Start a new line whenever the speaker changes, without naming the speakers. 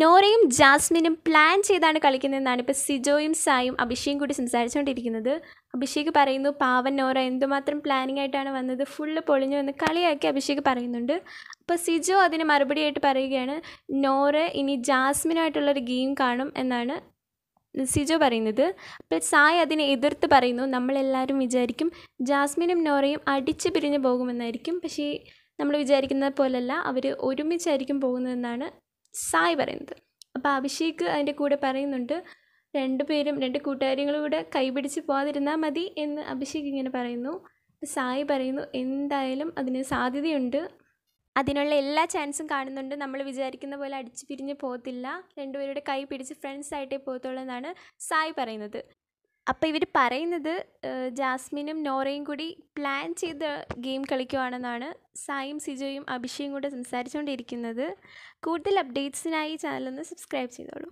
നോറയും ജാസ്മിനും പ്ലാൻ ചെയ്താണ് കളിക്കുന്നതെന്നാണ് ഇപ്പോൾ സിജോയും സായും അഭിഷേകും കൂടി സംസാരിച്ചുകൊണ്ടിരിക്കുന്നത് അഭിഷേക് പറയുന്നു പാവൻ നോറ എന്തുമാത്രം പ്ലാനിങ് ആയിട്ടാണ് വന്നത് ഫുള്ള് പൊളിഞ്ഞു എന്ന് കളിയാക്കി അഭിഷേക് പറയുന്നുണ്ട് അപ്പോൾ സിജോ അതിന് മറുപടിയായിട്ട് പറയുകയാണ് നോറ ഇനി ജാസ്മിനായിട്ടുള്ളൊരു ഗെയിം കാണും എന്നാണ് സിജോ പറയുന്നത് അപ്പോൾ സായ് അതിനെ എതിർത്ത് പറയുന്നു നമ്മളെല്ലാവരും വിചാരിക്കും ജാസ്മിനും നോറയും അടിച്ചു പിരിഞ്ഞു പോകുമെന്നായിരിക്കും പക്ഷേ നമ്മൾ വിചാരിക്കുന്നത് പോലെയല്ല അവർ ഒരുമിച്ചായിരിക്കും പോകുന്നതെന്നാണ് സായ് പറയുന്നത് അപ്പോൾ അഭിഷേക് അതിൻ്റെ കൂടെ പറയുന്നുണ്ട് പേരും രണ്ട് കൂട്ടുകാരികളും കൂടെ കൈപിടിച്ച് പോകാതിരുന്നാൽ മതി എന്ന് അഭിഷേക് ഇങ്ങനെ പറയുന്നു സായി പറയുന്നു എന്തായാലും അതിന് സാധ്യതയുണ്ട് അതിനുള്ള എല്ലാ ചാൻസും കാണുന്നുണ്ട് നമ്മൾ വിചാരിക്കുന്ന പോലെ അടിച്ചു പിരിഞ്ഞ് പോകത്തില്ല രണ്ടുപേരുടെ കൈ പിടിച്ച് ഫ്രണ്ട്സ് ആയിട്ടേ പോകത്തുള്ളൂ എന്നാണ് സായി പറയുന്നത് അപ്പോൾ ഇവർ പറയുന്നത് ജാസ്മിനും നോറയും കൂടി പ്ലാൻ ചെയ്ത് ഗെയിം കളിക്കുവാണെന്നാണ് സായും സിജോയും അഭിഷേയും കൂടെ സംസാരിച്ചുകൊണ്ടിരിക്കുന്നത് കൂടുതൽ അപ്ഡേറ്റ്സിനായി ചാനലൊന്ന് സബ്സ്ക്രൈബ് ചെയ്തോളൂ